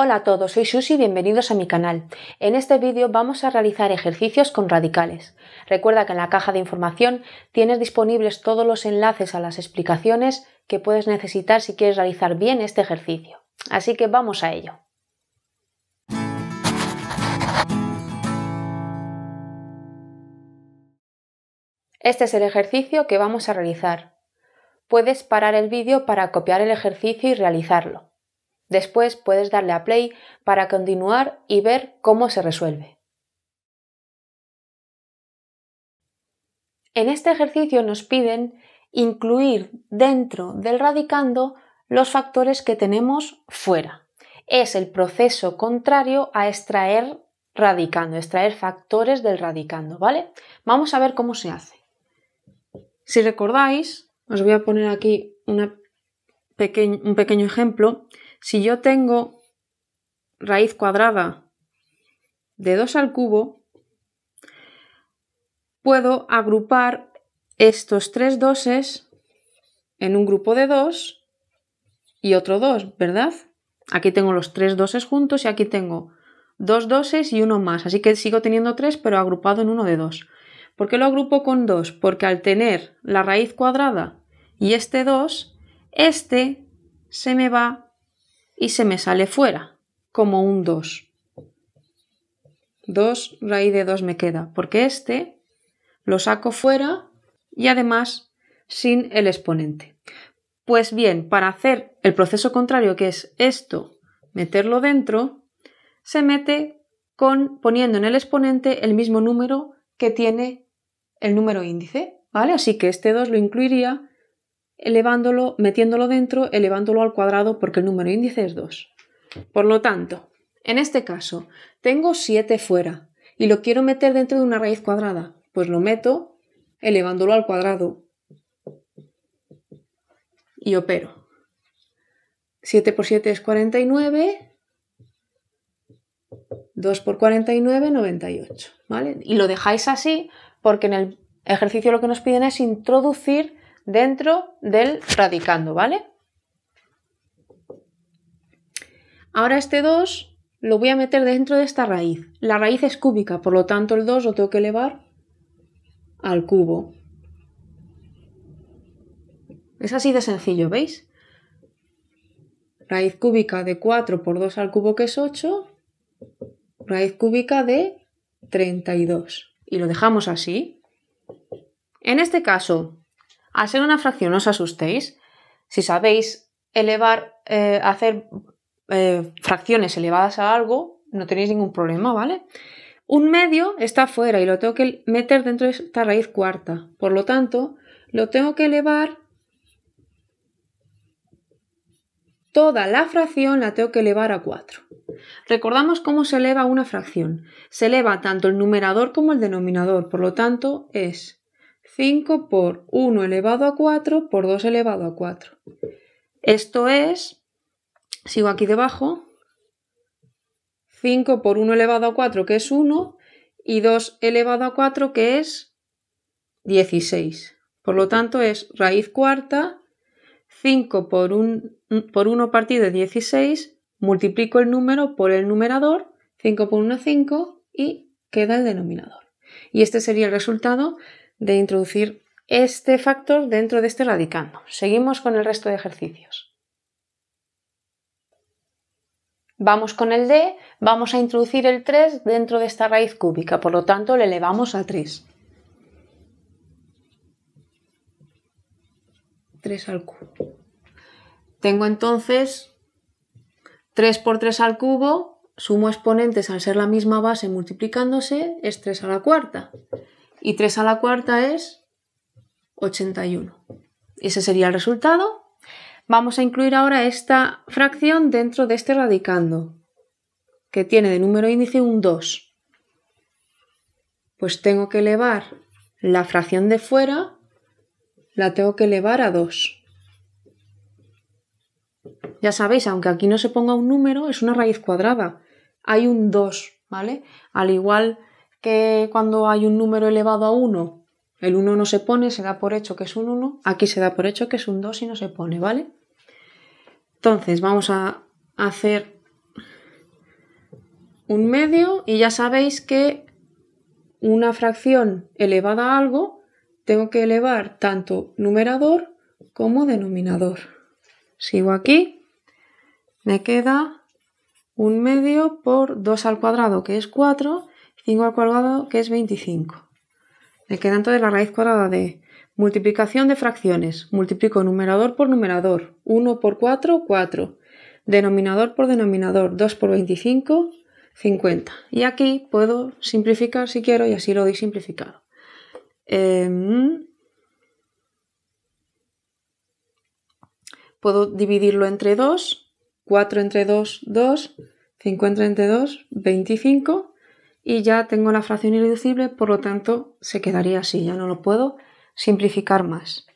Hola a todos, soy Susi y bienvenidos a mi canal. En este vídeo vamos a realizar ejercicios con radicales. Recuerda que en la caja de información tienes disponibles todos los enlaces a las explicaciones que puedes necesitar si quieres realizar bien este ejercicio. Así que vamos a ello. Este es el ejercicio que vamos a realizar. Puedes parar el vídeo para copiar el ejercicio y realizarlo. Después puedes darle a play para continuar y ver cómo se resuelve. En este ejercicio nos piden incluir dentro del radicando los factores que tenemos fuera. Es el proceso contrario a extraer radicando, extraer factores del radicando, ¿vale? Vamos a ver cómo se hace. Si recordáis, os voy a poner aquí un pequeño ejemplo. Si yo tengo raíz cuadrada de 2 al cubo, puedo agrupar estos tres doses en un grupo de 2 y otro 2, ¿verdad? Aquí tengo los tres doses juntos y aquí tengo dos doses y uno más. Así que sigo teniendo tres, pero agrupado en uno de dos. ¿Por qué lo agrupo con dos? Porque al tener la raíz cuadrada y este 2, este se me va y se me sale fuera, como un 2. 2 raíz de 2 me queda, porque este lo saco fuera y además sin el exponente. Pues bien, para hacer el proceso contrario, que es esto, meterlo dentro, se mete con poniendo en el exponente el mismo número que tiene el número índice, ¿vale? Así que este 2 lo incluiría elevándolo, metiéndolo dentro, elevándolo al cuadrado porque el número índice es 2. Por lo tanto, en este caso, tengo 7 fuera y lo quiero meter dentro de una raíz cuadrada. Pues lo meto elevándolo al cuadrado y opero. 7 por 7 es 49, 2 por 49, 98. ¿vale? Y lo dejáis así porque en el ejercicio lo que nos piden es introducir dentro del radicando, ¿vale? Ahora este 2 lo voy a meter dentro de esta raíz. La raíz es cúbica, por lo tanto el 2 lo tengo que elevar al cubo. Es así de sencillo, ¿veis? Raíz cúbica de 4 por 2 al cubo, que es 8. Raíz cúbica de 32. Y lo dejamos así. En este caso, a ser una fracción, no os asustéis. Si sabéis elevar, eh, hacer eh, fracciones elevadas a algo, no tenéis ningún problema, ¿vale? Un medio está fuera y lo tengo que meter dentro de esta raíz cuarta. Por lo tanto, lo tengo que elevar. Toda la fracción la tengo que elevar a 4. Recordamos cómo se eleva una fracción. Se eleva tanto el numerador como el denominador. Por lo tanto, es 5 por 1 elevado a 4 por 2 elevado a 4. Esto es, sigo aquí debajo, 5 por 1 elevado a 4 que es 1 y 2 elevado a 4 que es 16. Por lo tanto es raíz cuarta, 5 por, por 1 partido de 16, multiplico el número por el numerador, 5 por 1 5 y queda el denominador. Y este sería el resultado de introducir este factor dentro de este radicando. Seguimos con el resto de ejercicios. Vamos con el D, vamos a introducir el 3 dentro de esta raíz cúbica, por lo tanto le elevamos a 3. 3 al cubo. Tengo entonces 3 por 3 al cubo, sumo exponentes al ser la misma base multiplicándose, es 3 a la cuarta. Y 3 a la cuarta es 81. Ese sería el resultado. Vamos a incluir ahora esta fracción dentro de este radicando, que tiene de número índice un 2. Pues tengo que elevar la fracción de fuera, la tengo que elevar a 2. Ya sabéis, aunque aquí no se ponga un número, es una raíz cuadrada. Hay un 2, ¿vale? Al igual que cuando hay un número elevado a 1, el 1 no se pone, se da por hecho que es un 1, aquí se da por hecho que es un 2 y no se pone, ¿vale? Entonces vamos a hacer un medio y ya sabéis que una fracción elevada a algo tengo que elevar tanto numerador como denominador. Sigo aquí, me queda un medio por 2 al cuadrado que es 4 5 al cuadrado, que es 25. Me queda entonces la raíz cuadrada de multiplicación de fracciones. Multiplico numerador por numerador. 1 por 4, 4. Denominador por denominador. 2 por 25, 50. Y aquí puedo simplificar si quiero y así lo doy simplificado. Em, puedo dividirlo entre 2, 4 entre 2, 2, 50 entre 2, 25 y ya tengo la fracción irreducible, por lo tanto se quedaría así, ya no lo puedo simplificar más.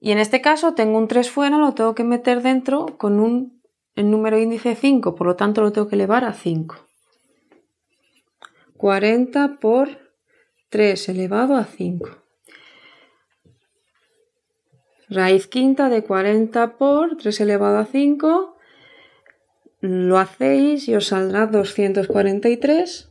Y en este caso tengo un 3 fuera, lo tengo que meter dentro con un el número índice 5, por lo tanto lo tengo que elevar a 5. 40 por 3 elevado a 5. Raíz quinta de 40 por 3 elevado a 5. Lo hacéis y os saldrá 243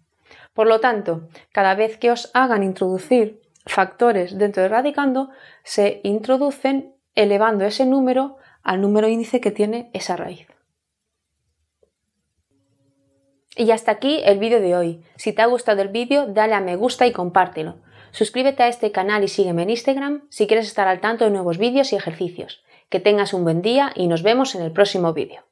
Por lo tanto, cada vez que os hagan introducir factores dentro de radicando, se introducen elevando ese número al número índice que tiene esa raíz. Y hasta aquí el vídeo de hoy. Si te ha gustado el vídeo, dale a me gusta y compártelo. Suscríbete a este canal y sígueme en Instagram si quieres estar al tanto de nuevos vídeos y ejercicios. Que tengas un buen día y nos vemos en el próximo vídeo.